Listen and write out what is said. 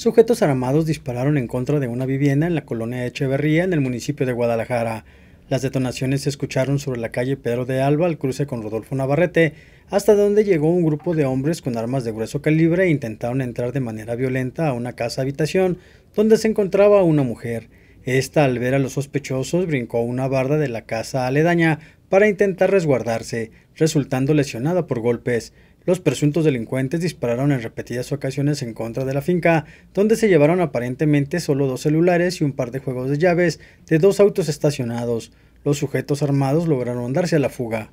sujetos armados dispararon en contra de una vivienda en la colonia Echeverría, en el municipio de Guadalajara. Las detonaciones se escucharon sobre la calle Pedro de Alba al cruce con Rodolfo Navarrete, hasta donde llegó un grupo de hombres con armas de grueso calibre e intentaron entrar de manera violenta a una casa habitación donde se encontraba una mujer. Esta, al ver a los sospechosos, brincó una barda de la casa aledaña para intentar resguardarse, resultando lesionada por golpes. Los presuntos delincuentes dispararon en repetidas ocasiones en contra de la finca, donde se llevaron aparentemente solo dos celulares y un par de juegos de llaves de dos autos estacionados. Los sujetos armados lograron darse a la fuga.